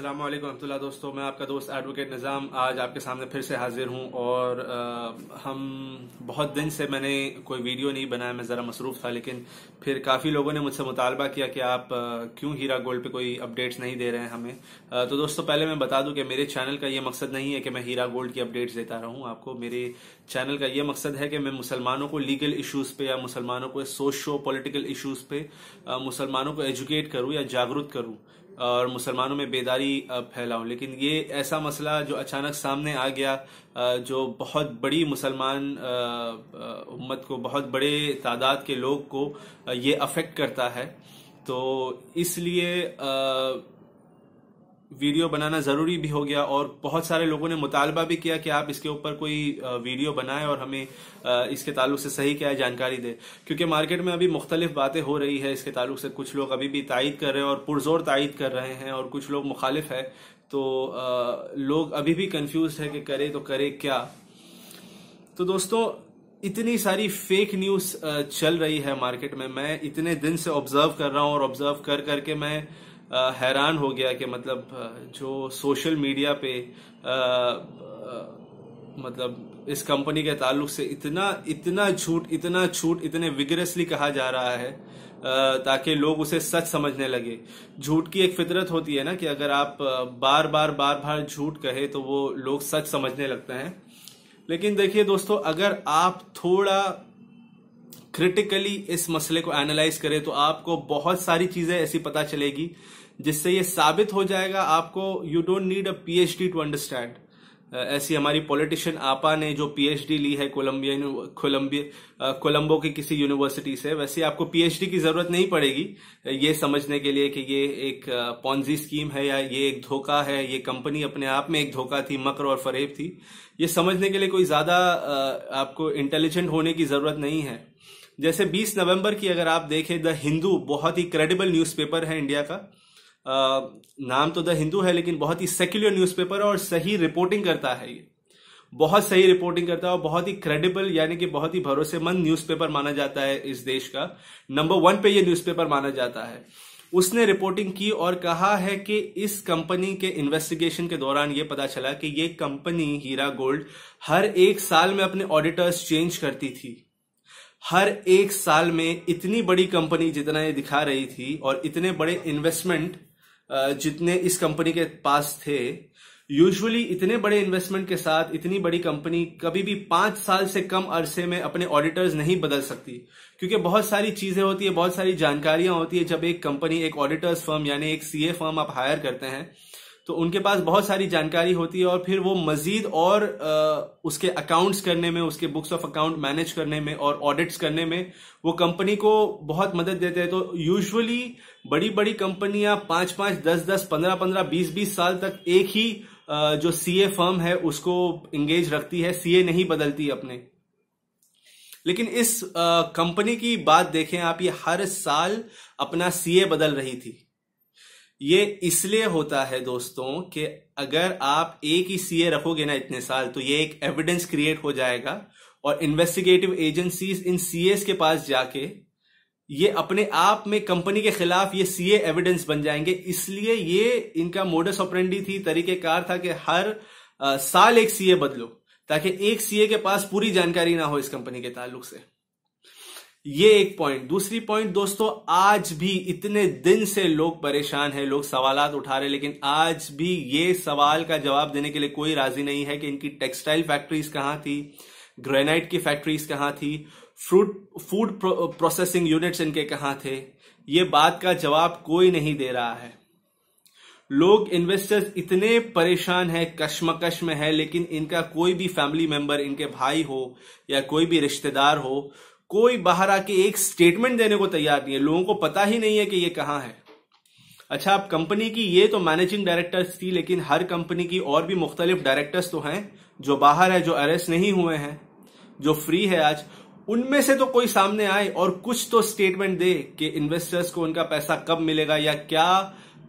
अल्लाम वरहमल्ला दोस्तों मैं आपका दोस्त एडवोकेट निज़ाम आज आपके सामने फिर से हाजिर हूँ और आ, हम बहुत दिन से मैंने कोई वीडियो नहीं बनाया मैं ज़रा मसरूफ़ था लेकिन फिर काफ़ी लोगों ने मुझसे मुतालबा किया कि आप क्यों हीरा गोल्ड पे कोई अपडेट्स नहीं दे रहे हैं हमें आ, तो दोस्तों पहले मैं बता दूँ कि मेरे चैनल का ये मकसद नहीं है कि मैं हीरा गोल्ड की अपडेट्स देता रहूँ आपको मेरे चैनल का ये मकसद है कि मैं मुसलमानों को लीगल इशूज़ पे या मुसलमानों को सोशो पोलिटिकल इशूज़ पे मुसलमानों को एजुकेट करूँ या जागरूक करूँ और मुसलमानों में बेदारी फैलाऊं लेकिन ये ऐसा मसला जो अचानक सामने आ गया जो बहुत बड़ी मुसलमान उम्मत को बहुत बड़े तादाद के लोग को ये अफेक्ट करता है तो इसलिए वीडियो बनाना ज़रूरी भी हो गया और बहुत सारे लोगों ने मुतालबा भी किया कि आप इसके ऊपर कोई वीडियो बनाएं और हमें इसके ताल्लुक से सही क्या है जानकारी दे क्योंकि मार्केट में अभी मुख्तलिफ बातें हो रही है इसके ताल्लुक से कुछ लोग अभी भी तायद कर रहे हैं और पुरजोर तायद कर रहे हैं और कुछ लोग मुखालिफ है तो लोग अभी भी कन्फ्यूज है कि करे तो करे क्या तो दोस्तों इतनी सारी फेक न्यूज चल रही है मार्केट में मैं इतने दिन से ऑब्जर्व कर रहा हूँ और ऑब्जर्व कर करके मैं हैरान हो गया कि मतलब जो सोशल मीडिया पे आ, मतलब इस कंपनी के ताल्लुक से इतना इतना झूठ इतना झूठ इतने विगरेसली कहा जा रहा है ताकि लोग उसे सच समझने लगे झूठ की एक फितरत होती है ना कि अगर आप बार बार बार बार झूठ कहे तो वो लोग सच समझने लगते हैं लेकिन देखिए दोस्तों अगर आप थोड़ा क्रिटिकली इस मसले को एनालाइज करें तो आपको बहुत सारी चीजें ऐसी पता चलेगी जिससे ये साबित हो जाएगा आपको you don't need a PhD to understand ऐसी हमारी पॉलिटिशियन आपा ने जो पीएचडी ली है कोलंबिया कोलंबिया कोलंबो की किसी यूनिवर्सिटी से वैसे आपको पीएचडी की जरूरत नहीं पड़ेगी ये समझने के लिए कि ये एक पॉन्जी स्कीम है या ये एक धोखा है ये कंपनी अपने आप में एक धोखा थी मकर और फरेब थी ये समझने के लिए कोई ज्यादा आपको इंटेलिजेंट होने की जरूरत नहीं है जैसे 20 नवंबर की अगर आप देखें द हिंदू बहुत ही क्रेडिबल न्यूज़पेपर है इंडिया का आ, नाम तो द हिंदू है लेकिन बहुत ही सेक्युलर न्यूज़पेपर और सही रिपोर्टिंग करता है ये बहुत सही रिपोर्टिंग करता है और बहुत ही क्रेडिबल यानी कि बहुत ही भरोसेमंद न्यूज़पेपर माना जाता है इस देश का नंबर वन पे ये न्यूज़पेपर माना जाता है उसने रिपोर्टिंग की और कहा है कि इस कंपनी के इन्वेस्टिगेशन के दौरान यह पता चला कि ये कंपनी हीरा गोल्ड हर एक साल में अपने ऑडिटर्स चेंज करती थी हर एक साल में इतनी बड़ी कंपनी जितना ये दिखा रही थी और इतने बड़े इन्वेस्टमेंट जितने इस कंपनी के पास थे यूजुअली इतने बड़े इन्वेस्टमेंट के साथ इतनी बड़ी कंपनी कभी भी पांच साल से कम अरसे में अपने ऑडिटर्स नहीं बदल सकती क्योंकि बहुत सारी चीजें होती है बहुत सारी जानकारियां होती है जब एक कंपनी एक ऑडिटर्स फर्म यानी एक सीए फर्म आप हायर करते हैं तो उनके पास बहुत सारी जानकारी होती है और फिर वो मजीद और उसके अकाउंट्स करने में उसके बुक्स ऑफ अकाउंट मैनेज करने में और ऑडिट्स करने में वो कंपनी को बहुत मदद देते हैं तो यूजुअली बड़ी बड़ी कंपनियां पांच पांच दस दस पंद्रह पंद्रह बीस बीस साल तक एक ही जो सीए फर्म है उसको इंगेज रखती है सीए नहीं बदलती अपने लेकिन इस कंपनी की बात देखें आप ये हर साल अपना सीए बदल रही थी ये इसलिए होता है दोस्तों कि अगर आप एक ही सीए रखोगे ना इतने साल तो ये एक एविडेंस क्रिएट हो जाएगा और इन्वेस्टिगेटिव एजेंसीज इन सीएस के पास जाके ये अपने आप में कंपनी के खिलाफ ये सीए एविडेंस बन जाएंगे इसलिए ये इनका मोडस ऑपरेंडी थी तरीकेकार था कि हर आ, साल एक सीए बदलो ताकि एक सीए के पास पूरी जानकारी ना हो इस कंपनी के ताल्लुक से ये एक पॉइंट दूसरी पॉइंट दोस्तों आज भी इतने दिन से लोग परेशान हैं लोग सवाल उठा रहे लेकिन आज भी ये सवाल का जवाब देने के लिए कोई राजी नहीं है कि इनकी टेक्सटाइल फैक्ट्रीज कहाँ थी ग्रेनाइट की फैक्ट्रीज कहाँ थी फ्रूट फूड प्रोसेसिंग यूनिट्स इनके कहाँ थे ये बात का जवाब कोई नहीं दे रहा है लोग इन्वेस्टर्स इतने परेशान हैं कश्मकश में है लेकिन इनका कोई भी फैमिली मेंबर इनके भाई हो या कोई भी रिश्तेदार हो कोई बाहर आके एक स्टेटमेंट देने को तैयार नहीं है लोगों को पता ही नहीं है कि ये कहाँ है अच्छा आप कंपनी की ये तो मैनेजिंग डायरेक्टर्स थी लेकिन हर कंपनी की और भी मुख्तलिफ डायरेक्टर्स तो हैं जो बाहर है जो अरेस्ट नहीं हुए हैं जो फ्री है आज उनमें से तो कोई सामने आए और कुछ तो स्टेटमेंट दे कि इन्वेस्टर्स को उनका पैसा कब मिलेगा या क्या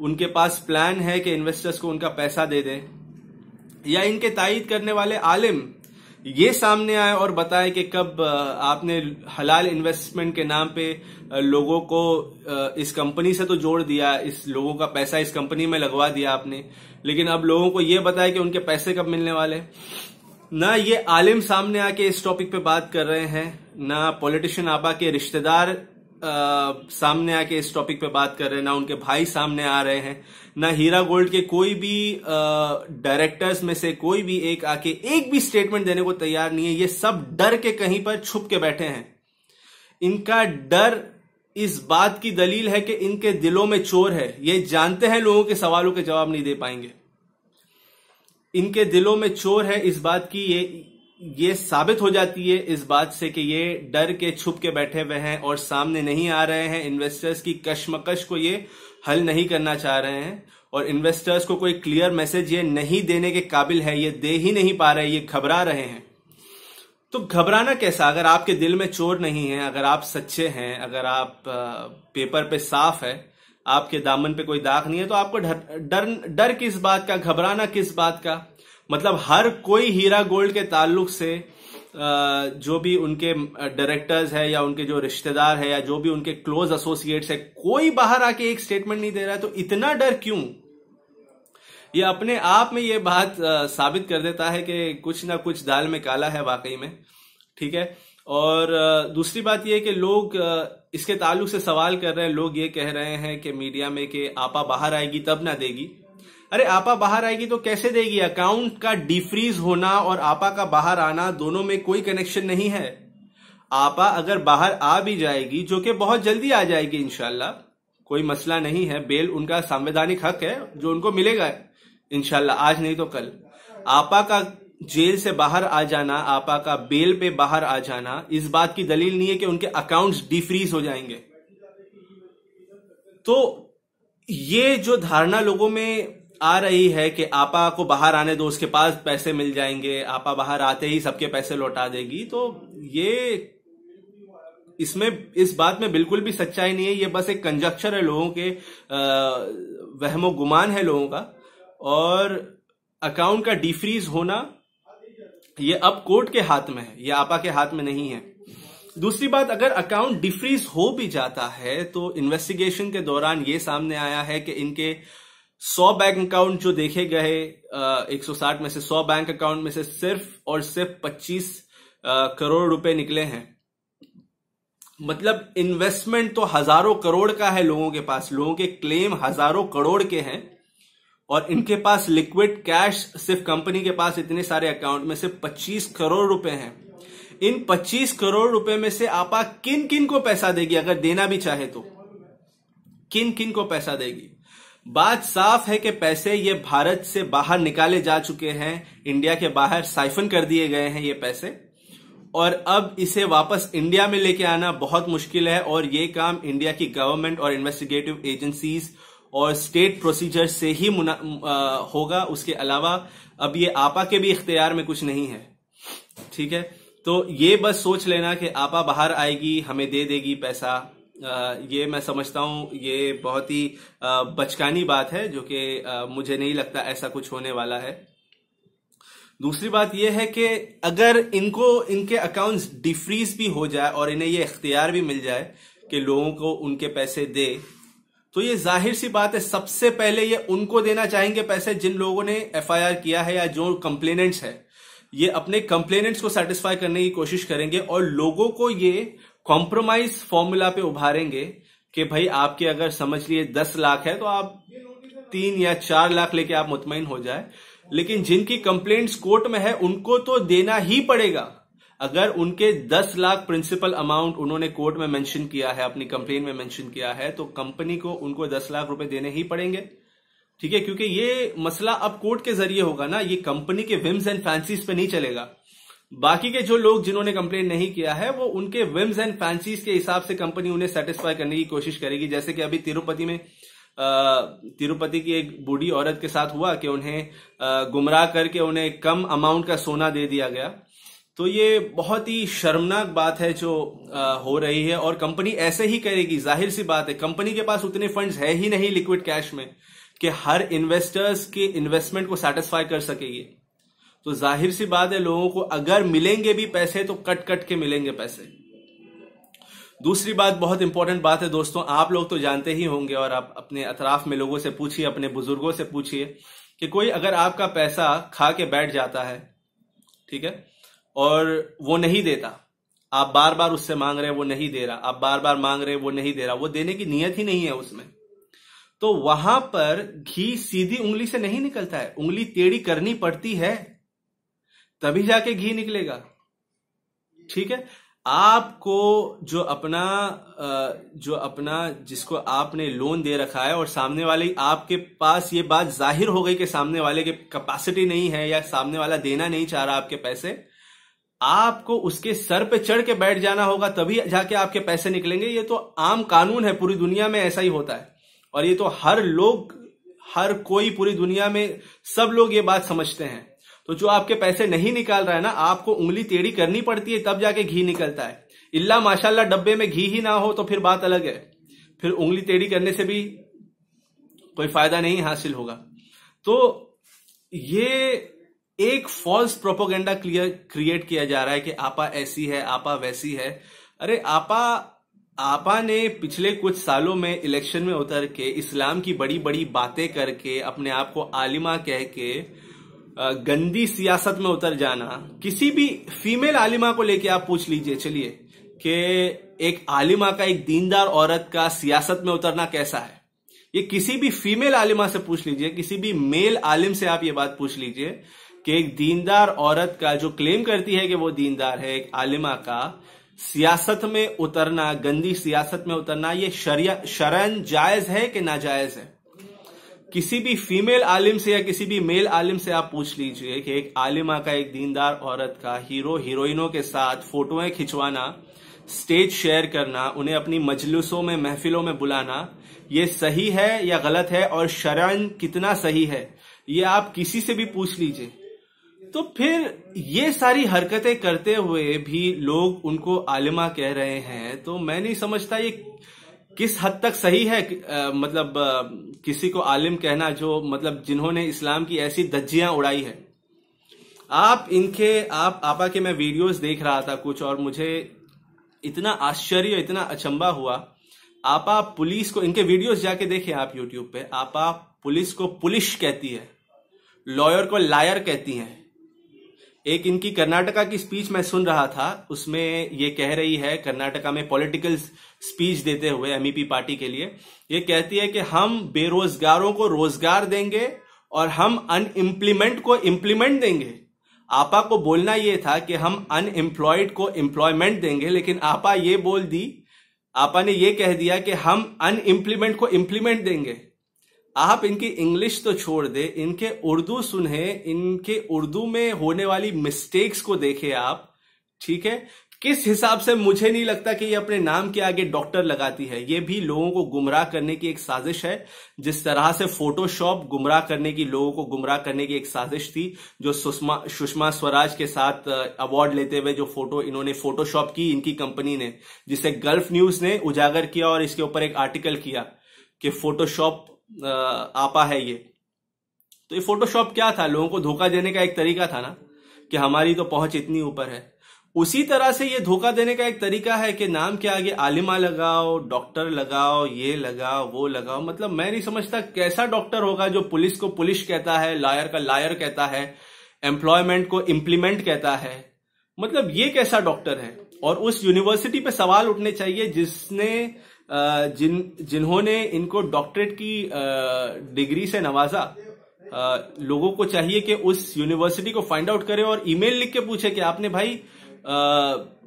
उनके पास प्लान है कि इन्वेस्टर्स को उनका पैसा दे दे या इनके तायद करने वाले आलिम ये सामने आए और बताए कि कब आपने हलाल इन्वेस्टमेंट के नाम पे लोगों को इस कंपनी से तो जोड़ दिया इस लोगों का पैसा इस कंपनी में लगवा दिया आपने लेकिन अब लोगों को ये बताए कि उनके पैसे कब मिलने वाले ना ये आलिम सामने आके इस टॉपिक पे बात कर रहे हैं ना पॉलिटिशियन आपा के रिश्तेदार आ, सामने आके इस टॉपिक पे बात कर रहे हैं ना उनके भाई सामने आ रहे हैं ना हीरा गोल्ड के कोई भी डायरेक्टर्स में से कोई भी एक आके एक भी स्टेटमेंट देने को तैयार नहीं है ये सब डर के कहीं पर छुप के बैठे हैं इनका डर इस बात की दलील है कि इनके दिलों में चोर है ये जानते हैं लोगों के सवालों के जवाब नहीं दे पाएंगे इनके दिलों में चोर है इस बात की ये ये साबित हो जाती है इस बात से कि ये डर के छुप के बैठे हुए हैं और सामने नहीं आ रहे हैं इन्वेस्टर्स की कश्मकश को ये हल नहीं करना चाह रहे हैं और इन्वेस्टर्स को कोई क्लियर मैसेज ये नहीं देने के काबिल है ये दे ही नहीं पा रहे ये घबरा रहे हैं तो घबराना कैसा अगर आपके दिल में चोर नहीं है अगर आप सच्चे हैं अगर आप पेपर पे साफ है आपके दामन पे कोई दाग नहीं है तो आपको डर डर किस बात का घबराना किस बात का मतलब हर कोई हीरा गोल्ड के ताल्लुक से जो भी उनके डायरेक्टर्स है या उनके जो रिश्तेदार है या जो भी उनके क्लोज एसोसिएट्स है कोई बाहर आके एक स्टेटमेंट नहीं दे रहा है तो इतना डर क्यों ये अपने आप में ये बात साबित कर देता है कि कुछ ना कुछ दाल में काला है वाकई में ठीक है और दूसरी बात यह कि लोग इसके ताल्लुक से सवाल कर रहे हैं लोग ये कह रहे हैं कि मीडिया में कि आपा बाहर आएगी तब ना देगी अरे आपा बाहर आएगी तो कैसे देगी अकाउंट का डिफ्रीज होना और आपा का बाहर आना दोनों में कोई कनेक्शन नहीं है आपा अगर बाहर आ भी जाएगी जो कि बहुत जल्दी आ जाएगी इनशाला कोई मसला नहीं है बेल उनका संवैधानिक हक है जो उनको मिलेगा इनशाला आज नहीं तो कल आपा का जेल से बाहर आ जाना आपा का बेल पे बाहर आ जाना इस बात की दलील नहीं है कि उनके अकाउंट्स डिफ्रीज हो जाएंगे तो ये जो धारणा लोगों में आ रही है कि आपा को बाहर आने दो उसके पास पैसे मिल जाएंगे आपा बाहर आते ही सबके पैसे लौटा देगी तो ये इसमें इस बात में बिल्कुल भी सच्चाई नहीं है ये बस एक कंजक्चर है लोगों के वहमो गुमान है लोगों का और अकाउंट का डिफ्रीज होना ये अब कोर्ट के हाथ में है ये आपा के हाथ में नहीं है दूसरी बात अगर अकाउंट डिफ्रीज हो भी जाता है तो इन्वेस्टिगेशन के दौरान ये सामने आया है कि इनके सौ बैंक अकाउंट जो देखे गए 160 में से सौ बैंक अकाउंट में से सिर्फ और सिर्फ 25 करोड़ रुपए निकले हैं मतलब इन्वेस्टमेंट तो हजारों करोड़ का है लोगों के पास लोगों के क्लेम हजारों करोड़ के हैं और इनके पास लिक्विड कैश सिर्फ कंपनी के पास इतने सारे अकाउंट में से 25 करोड़ रुपए हैं इन 25 करोड़ रुपए में से आपा किन किन को पैसा देगी अगर देना भी चाहे तो किन किन को पैसा देगी बात साफ है कि पैसे ये भारत से बाहर निकाले जा चुके हैं इंडिया के बाहर साइफन कर दिए गए हैं ये पैसे और अब इसे वापस इंडिया में लेके आना बहुत मुश्किल है और ये काम इंडिया की गवर्नमेंट और इन्वेस्टिगेटिव एजेंसीज और स्टेट प्रोसीजर से ही आ, होगा उसके अलावा अब ये आपा के भी इख्तियार में कुछ नहीं है ठीक है तो ये बस सोच लेना कि आपा बाहर आएगी हमें दे देगी पैसा ये मैं समझता हूँ ये बहुत ही बचकानी बात है जो कि मुझे नहीं लगता ऐसा कुछ होने वाला है दूसरी बात यह है कि अगर इनको इनके अकाउंट्स डिफ्रीज भी हो जाए और इन्हें ये इख्तियार भी मिल जाए कि लोगों को उनके पैसे दे तो ये जाहिर सी बात है सबसे पहले ये उनको देना चाहेंगे पैसे जिन लोगों ने एफआईआर किया है या जो कंप्लेनेंट्स है ये अपने कंप्लेनेंट्स को सेटिस्फाई करने की कोशिश करेंगे और लोगों को ये कॉम्प्रोमाइज फॉर्मूला पे उभारेंगे कि भाई आपके अगर समझ लिए दस लाख है तो आप तीन या चार लाख लेके आप मुतमिन हो जाए लेकिन जिनकी कंप्लेंट्स कोर्ट में है उनको तो देना ही पड़ेगा अगर उनके दस लाख प्रिंसिपल अमाउंट उन्होंने कोर्ट में मेंशन किया है अपनी कंप्लेन में मेंशन किया है तो कंपनी को उनको दस लाख रुपए देने ही पड़ेंगे ठीक है क्योंकि ये मसला अब कोर्ट के जरिए होगा ना ये कंपनी के विम्स एंड फैंसीज पे नहीं चलेगा बाकी के जो लोग जिन्होंने कंप्लेन नहीं किया है वो उनके विम्स एंड फैंसीज के हिसाब से कंपनी उन्हें सेटिस्फाई करने की कोशिश करेगी जैसे कि अभी तिरुपति में तिरुपति की एक बूढ़ी औरत के साथ हुआ कि उन्हें गुमराह करके उन्हें कम अमाउंट का सोना दे दिया गया तो ये बहुत ही शर्मनाक बात है जो आ, हो रही है और कंपनी ऐसे ही करेगी जाहिर सी बात है कंपनी के पास उतने फंड्स है ही नहीं लिक्विड कैश में कि हर इन्वेस्टर्स के इन्वेस्टमेंट को सेटिस्फाई कर सकेगी तो जाहिर सी बात है लोगों को अगर मिलेंगे भी पैसे तो कट कट के मिलेंगे पैसे दूसरी बात बहुत इंपॉर्टेंट बात है दोस्तों आप लोग तो जानते ही होंगे और आप अपने अतराफ में लोगों से पूछिए अपने बुजुर्गों से पूछिए कि कोई अगर आपका पैसा खा के बैठ जाता है ठीक है और वो नहीं देता आप बार बार उससे मांग रहे हैं वो नहीं दे रहा आप बार बार मांग रहे हैं वो नहीं दे रहा वो देने की नीयत ही नहीं है उसमें तो वहां पर घी सीधी उंगली से नहीं निकलता है उंगली टेढ़ी करनी पड़ती है तभी जाके घी निकलेगा ठीक है आपको जो अपना जो अपना जिसको आपने लोन दे रखा है और सामने वाले आपके पास ये बात जाहिर हो गई कि सामने वाले के कैपेसिटी नहीं है या सामने वाला देना नहीं चाह रहा आपके पैसे आपको उसके सर पे चढ़ के बैठ जाना होगा तभी जाके आपके पैसे निकलेंगे ये तो आम कानून है पूरी दुनिया में ऐसा ही होता है और ये तो हर लोग हर कोई पूरी दुनिया में सब लोग ये बात समझते हैं तो जो आपके पैसे नहीं निकाल रहा है ना आपको उंगली टेढ़ी करनी पड़ती है तब जाके घी निकलता है इल्ला माशाल्लाह डब्बे में घी ही ना हो तो फिर बात अलग है फिर उंगली टेढ़ी करने से भी कोई फायदा नहीं हासिल होगा तो ये एक फॉल्स प्रोपोगेंडा क्लियर क्रिएट किया जा रहा है कि आपा ऐसी है आपा वैसी है अरे आपा आपा ने पिछले कुछ सालों में इलेक्शन में उतर के इस्लाम की बड़ी बड़ी बातें करके अपने आप को आलिमा कह के गंदी सियासत में उतर जाना किसी भी फीमेल आलिमा को लेके आप पूछ लीजिए चलिए कि एक आलिमा का एक दीनदार औरत का सियासत में उतरना कैसा है ये किसी भी फीमेल आलिमा से पूछ लीजिए किसी भी मेल आलिम से आप ये बात पूछ लीजिए कि एक दीनदार औरत का जो क्लेम करती है कि वो दीनदार है एक आलिमा का सियासत में उतरना गंदी सियासत में उतरना ये शरण जायज है कि नाजायज है किसी भी फीमेल आलिम से या किसी भी मेल आलिम से आप पूछ लीजिए कि एक आलिमा का एक दीनदार औरत का हीरो हीरोइनों के साथ फोटोएं खिंचवाना स्टेज शेयर करना उन्हें अपनी मजलिसों में महफिलों में बुलाना ये सही है या गलत है और शरण कितना सही है ये आप किसी से भी पूछ लीजिए तो फिर ये सारी हरकतें करते हुए भी लोग उनको आलिमा कह रहे हैं तो मैं नहीं समझता ये किस हद तक सही है आ, मतलब आ, किसी को आलिम कहना जो मतलब जिन्होंने इस्लाम की ऐसी धज्जियां उड़ाई है आप इनके आप आपा के मैं वीडियोस देख रहा था कुछ और मुझे इतना आश्चर्य इतना अचंबा हुआ आपा पुलिस को इनके वीडियोस जाके देखें आप यूट्यूब पे आपा पुलिस को पुलिस कहती है लॉयर को लायर कहती है एक इनकी कर्नाटका की स्पीच मैं सुन रहा था उसमें ये कह रही है कर्नाटका में पॉलिटिकल स्पीच देते हुए एमईपी e पार्टी के लिए ये कहती है कि हम बेरोजगारों को रोजगार देंगे और हम अनइम्प्लीमेंट को इम्प्लीमेंट देंगे आपा को बोलना ये था कि हम अनएम्प्लॉयड को एम्प्लॉयमेंट देंगे लेकिन आपा ये बोल दी आपा ने ये कह दिया कि हम अनइम्प्लीमेंट को इम्प्लीमेंट देंगे आप इनकी इंग्लिश तो छोड़ दे इनके उर्दू सुने इनके उर्दू में होने वाली मिस्टेक्स को देखे आप ठीक है किस हिसाब से मुझे नहीं लगता कि ये अपने नाम के आगे डॉक्टर लगाती है ये भी लोगों को गुमराह करने की एक साजिश है जिस तरह से फोटोशॉप गुमराह करने की लोगों को गुमराह करने की एक साजिश थी जो सुषमा सुषमा स्वराज के साथ अवार्ड लेते हुए जो फोटो इन्होंने फोटोशॉप की इनकी कंपनी ने जिसे गल्फ न्यूज ने उजागर किया और इसके ऊपर एक आर्टिकल किया कि फोटोशॉप आपा है ये तो ये फोटोशॉप क्या था लोगों को धोखा देने का एक तरीका था ना कि हमारी तो पहुंच इतनी ऊपर है उसी तरह से ये धोखा देने का एक तरीका है कि नाम के आगे आलिमा लगाओ डॉक्टर लगाओ ये लगाओ वो लगाओ मतलब मैं नहीं समझता कैसा डॉक्टर होगा जो पुलिस को पुलिस कहता है लायर का लायर कहता है एम्प्लॉयमेंट को इम्प्लीमेंट कहता है मतलब ये कैसा डॉक्टर है और उस यूनिवर्सिटी पे सवाल उठने चाहिए जिसने जिन जिन्होंने इनको डॉक्टरेट की डिग्री से नवाजा लोगों को चाहिए कि उस यूनिवर्सिटी को फाइंड आउट करें और ईमेल लिख के पूछे कि आपने भाई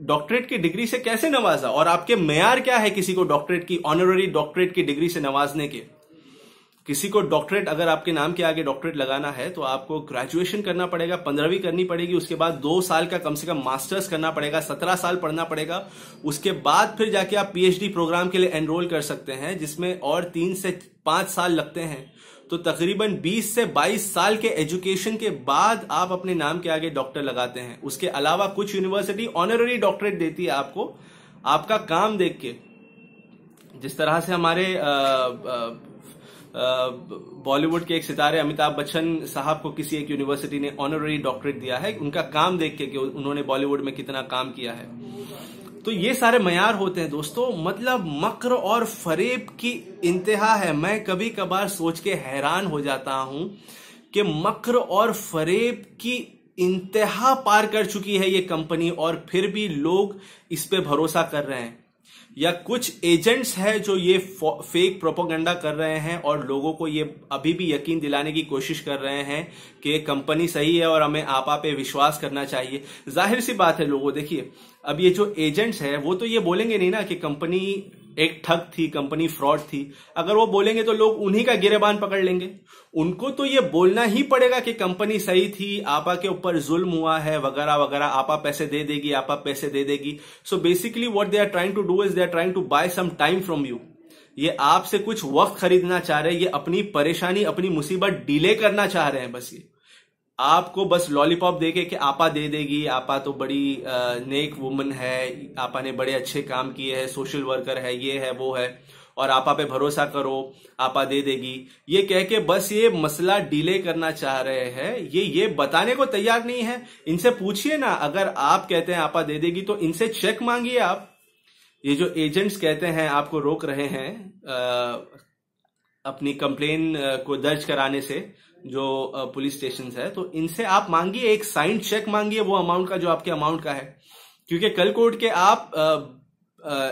डॉक्टरेट की डिग्री से कैसे नवाजा और आपके मैार क्या है किसी को डॉक्टरेट की ऑनररी डॉक्टरेट की डिग्री से नवाजने के किसी को डॉक्टरेट अगर आपके नाम के आगे डॉक्टरेट लगाना है तो आपको ग्रेजुएशन करना पड़ेगा पंद्रहवीं करनी पड़ेगी उसके बाद दो साल का कम से कम मास्टर्स करना पड़ेगा सत्रह साल पढ़ना पड़ेगा उसके बाद फिर जाके आप पीएचडी प्रोग्राम के लिए एनरोल कर सकते हैं जिसमें और तीन से पांच साल लगते हैं तो तकरीबन 20 से 22 साल के एजुकेशन के बाद आप अपने नाम के आगे डॉक्टर लगाते हैं उसके अलावा कुछ यूनिवर्सिटी ऑनररी डॉक्टरेट देती है आपको आपका काम देख के जिस तरह से हमारे आ, आ, बॉलीवुड के एक सितारे अमिताभ बच्चन साहब को किसी एक यूनिवर्सिटी ने ऑनररी डॉक्टरेट दिया है उनका काम देख के कि उन्होंने बॉलीवुड में कितना काम किया है तो ये सारे मैार होते हैं दोस्तों मतलब मक्र और फरेब की इंतहा है मैं कभी कभार सोच के हैरान हो जाता हूं कि मक्र और फरेब की इंतहा पार कर चुकी है ये कंपनी और फिर भी लोग इस पे भरोसा कर रहे हैं या कुछ एजेंट्स हैं जो ये फेक प्रोपोगंडा कर रहे हैं और लोगों को ये अभी भी यकीन दिलाने की कोशिश कर रहे हैं कि कंपनी सही है और हमें आपा पे विश्वास करना चाहिए जाहिर सी बात है लोगों देखिए अब ये जो एजेंट्स हैं वो तो ये बोलेंगे नहीं ना कि कंपनी एक ठग थी कंपनी फ्रॉड थी अगर वो बोलेंगे तो लोग उन्हीं का गिरेबान पकड़ लेंगे उनको तो ये बोलना ही पड़ेगा कि कंपनी सही थी आपा के ऊपर जुल्म हुआ है वगैरह वगैरह आपा पैसे दे देगी आपा पैसे दे देगी so basically what they are trying to do is they are trying to buy some time from you ये आपसे कुछ वक्त खरीदना चाह रहे हैं ये अपनी परेशानी अपनी मुसीबत डिले करना चाह रहे हैं बस ये आपको बस लॉलीपॉप देके कि आपा दे देगी आपा तो बड़ी नेक वुमन है आपा ने बड़े अच्छे काम किए हैं सोशल वर्कर है ये है वो है और आपा पे भरोसा करो आपा दे देगी ये कह के बस ये मसला डिले करना चाह रहे हैं ये ये बताने को तैयार नहीं है इनसे पूछिए ना अगर आप कहते हैं आपा दे देगी तो इनसे चेक मांगिए आप ये जो एजेंट्स कहते हैं आपको रोक रहे हैं आ, अपनी कंप्लेन को दर्ज कराने से जो पुलिस स्टेशन है तो इनसे आप मांगिए एक साइंड चेक मांगिए वो अमाउंट का जो आपके अमाउंट का है क्योंकि कल कोर्ट के आप आ, आ,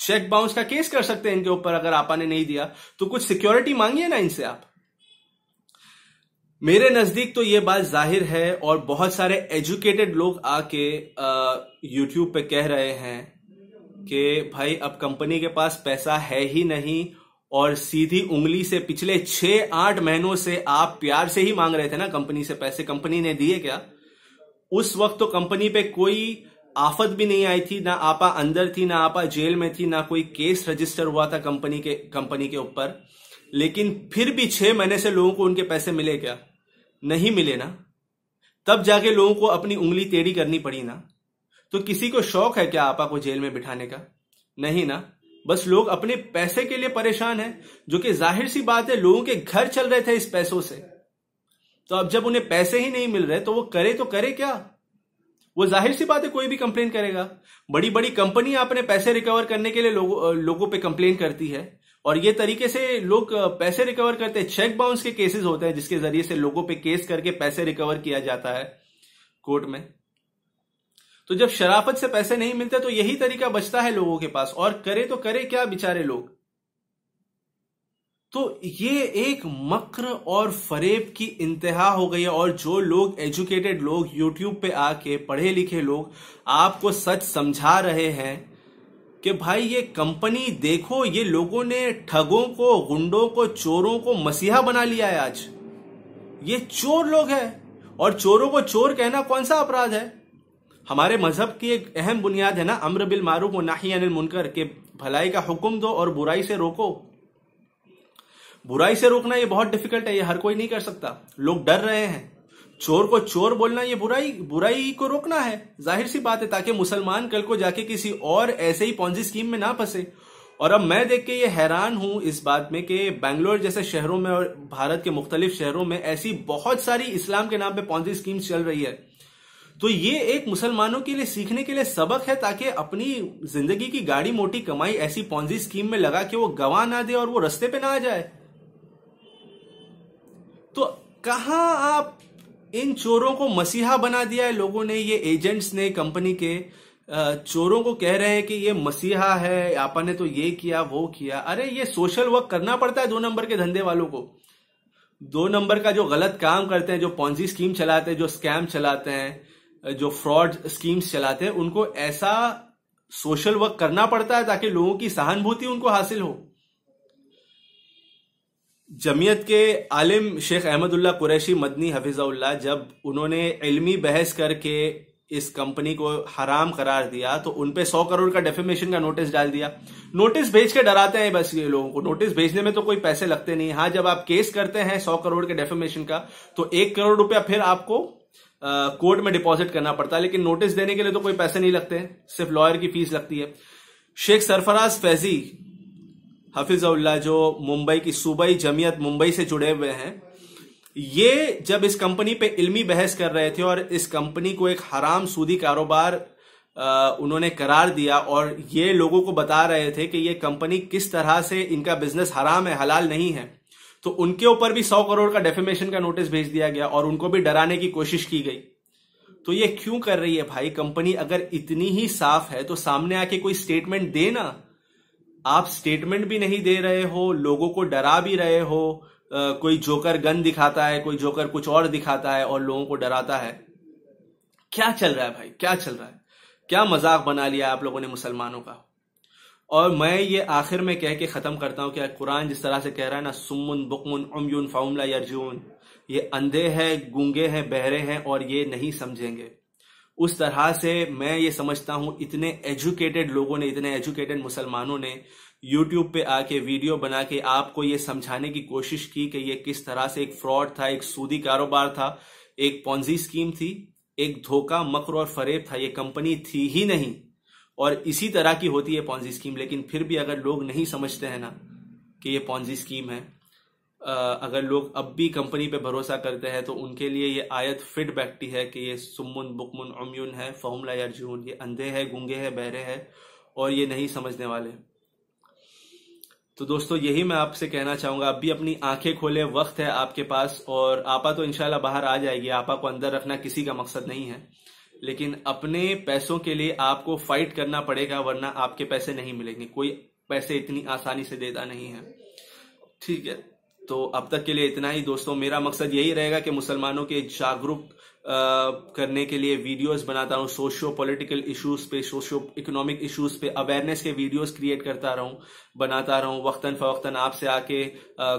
चेक बाउंस का केस कर सकते हैं इनके ऊपर अगर आपा ने नहीं दिया तो कुछ सिक्योरिटी मांगिए ना इनसे आप मेरे नजदीक तो ये बात जाहिर है और बहुत सारे एजुकेटेड लोग आके यूट्यूब पे कह रहे हैं कि भाई अब कंपनी के पास पैसा है ही नहीं और सीधी उंगली से पिछले छह आठ महीनों से आप प्यार से ही मांग रहे थे ना कंपनी से पैसे कंपनी ने दिए क्या उस वक्त तो कंपनी पे कोई आफत भी नहीं आई थी ना आपा अंदर थी ना आपा जेल में थी ना कोई केस रजिस्टर हुआ था कंपनी के कंपनी के ऊपर लेकिन फिर भी छह महीने से लोगों को उनके पैसे मिले क्या नहीं मिले ना तब जाके लोगों को अपनी उंगली टेढ़ी करनी पड़ी ना तो किसी को शौक है क्या आपा को जेल में बिठाने का नहीं ना बस लोग अपने पैसे के लिए परेशान हैं जो कि जाहिर सी बात है लोगों के घर चल रहे थे इस पैसों से तो अब जब उन्हें पैसे ही नहीं मिल रहे तो वो करे तो करे क्या वो जाहिर सी बात है कोई भी कंप्लेन करेगा बड़ी बड़ी कंपनी अपने पैसे रिकवर करने के लिए लोगों लोगों पे कंप्लेन करती है और ये तरीके से लोग पैसे रिकवर करते हैं चेक बाउंस के केसेस होते हैं जिसके जरिए से लोगों पे केस करके पैसे रिकवर किया जाता है कोर्ट में तो जब शराफत से पैसे नहीं मिलते तो यही तरीका बचता है लोगों के पास और करे तो करे क्या बेचारे लोग तो ये एक मक्र और फरेब की इंतहा हो गई है और जो लोग एजुकेटेड लोग यूट्यूब पे आके पढ़े लिखे लोग आपको सच समझा रहे हैं कि भाई ये कंपनी देखो ये लोगों ने ठगों को गुंडों को चोरों को मसीहा बना लिया है आज ये चोर लोग हैं और चोरों को चोर कहना कौन सा अपराध है हमारे मजहब की एक अहम बुनियाद है ना अम्र बिल मारूफ और नाही अनिल मुनकर के भलाई का हुक्म दो और बुराई से रोको बुराई से रोकना ये बहुत डिफिकल्ट है ये हर कोई नहीं कर सकता लोग डर रहे हैं चोर को चोर बोलना ये बुराई बुराई को रोकना है जाहिर सी बात है ताकि मुसलमान कल को जाके किसी और ऐसे ही पौजी स्कीम में ना फंसे और अब मैं देख के ये हैरान हूं इस बात में कि बैंगलोर जैसे शहरों में और भारत के मुख्तलिफ शहरों में ऐसी बहुत सारी इस्लाम के नाम पे पौजी स्कीम चल रही है तो ये एक मुसलमानों के लिए सीखने के लिए सबक है ताकि अपनी जिंदगी की गाड़ी मोटी कमाई ऐसी पौजी स्कीम में लगा के वो गवा ना दे और वो रस्ते पे ना आ जाए तो कहा आप इन चोरों को मसीहा बना दिया है लोगों ने ये एजेंट्स ने कंपनी के चोरों को कह रहे हैं कि ये मसीहा है आपा ने तो ये किया वो किया अरे ये सोशल वर्क करना पड़ता है दो नंबर के धंधे वालों को दो नंबर का जो गलत काम करते हैं जो पौजी स्कीम चलाते हैं जो स्कैम चलाते हैं जो फ्रॉड स्कीम्स चलाते हैं उनको ऐसा सोशल वर्क करना पड़ता है ताकि लोगों की सहानुभूति उनको हासिल हो जमीयत के आलिम शेख अहमदुल्ला कुरैशी मदनी हफिजाउल्ला जब उन्होंने इल्मी बहस करके इस कंपनी को हराम करार दिया तो उनपे सौ करोड़ का डेफिमेशन का नोटिस डाल दिया नोटिस भेज के डराते हैं बस ये लोगों को नोटिस भेजने में तो कोई पैसे लगते नहीं हाँ जब आप केस करते हैं सौ करोड़ के डेफिमेशन का तो एक करोड़ रुपया फिर आपको कोर्ट में डिपॉजिट करना पड़ता है लेकिन नोटिस देने के लिए तो कोई पैसे नहीं लगते सिर्फ लॉयर की फीस लगती है शेख सरफराज फैजी हफिजाउल्ला जो मुंबई की सूबाई जमीयत मुंबई से जुड़े हुए हैं ये जब इस कंपनी पे इल्मी बहस कर रहे थे और इस कंपनी को एक हराम सूदी कारोबार उन्होंने करार दिया और ये लोगों को बता रहे थे कि ये कंपनी किस तरह से इनका बिजनेस हराम है हलाल नहीं है तो उनके ऊपर भी सौ करोड़ का डेफेमेशन का नोटिस भेज दिया गया और उनको भी डराने की कोशिश की गई तो ये क्यों कर रही है भाई कंपनी अगर इतनी ही साफ है तो सामने आके कोई स्टेटमेंट दे ना आप स्टेटमेंट भी नहीं दे रहे हो लोगों को डरा भी रहे हो आ, कोई जोकर गन दिखाता है कोई जोकर कुछ और दिखाता है और लोगों को डराता है क्या चल रहा है भाई क्या चल रहा है क्या मजाक बना लिया आप लोगों ने मुसलमानों का और मैं ये आखिर में कह के ख़त्म करता हूं कि कुरान जिस तरह से कह रहा है ना सुमन बुकमन उमयून फाउमला यर्जून ये अंधे हैं गूंगे हैं बहरे हैं और ये नहीं समझेंगे उस तरह से मैं ये समझता हूँ इतने एजुकेटेड लोगों ने इतने एजुकेटेड मुसलमानों ने यूट्यूब पे आके वीडियो बना के आपको ये समझाने की कोशिश की कि ये किस तरह से एक फ्रॉड था एक सूदी कारोबार था एक पौजी स्कीम थी एक धोखा मकर और फरेब था ये कंपनी थी ही नहीं और इसी तरह की होती है पॉन्जी स्कीम लेकिन फिर भी अगर लोग नहीं समझते हैं ना कि ये पॉन्जी स्कीम है अगर लोग अब भी कंपनी पे भरोसा करते हैं तो उनके लिए ये आयत फिट बैठती है कि ये सुमुन बुकमुन अम्युन है फहमला यर्जून ये अंधे है गूंगे है बहरे है और ये नहीं समझने वाले तो दोस्तों यही मैं आपसे कहना चाहूंगा अभी अपनी आंखें खोले वक्त है आपके पास और आपा तो इनशाला बाहर आ जाएगी आपा को अंदर रखना किसी का मकसद नहीं है लेकिन अपने पैसों के लिए आपको फाइट करना पड़ेगा वरना आपके पैसे नहीं मिलेंगे कोई पैसे इतनी आसानी से देता नहीं है ठीक है तो अब तक के लिए इतना ही दोस्तों मेरा मकसद यही रहेगा कि मुसलमानों के जागरूक करने के लिए वीडियोस बनाता हूँ सोशियो पॉलिटिकल इश्यूज पे सोशियो इकोनॉमिक इश्यूज पे अवेयरनेस के वीडियोस क्रिएट करता रहूँ बनाता रहूँ वक्तन फ़वक्ता आपसे आके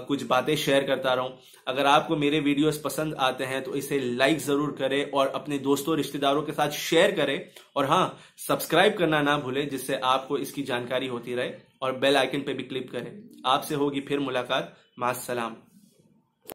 कुछ बातें शेयर करता रहूँ अगर आपको मेरे वीडियोस पसंद आते हैं तो इसे लाइक ज़रूर करें और अपने दोस्तों रिश्तेदारों के साथ शेयर करें और हाँ सब्सक्राइब करना ना भूलें जिससे आपको इसकी जानकारी होती रहे और बेल आइकन पर भी क्लिक करें आपसे होगी फिर मुलाकात मा सलाम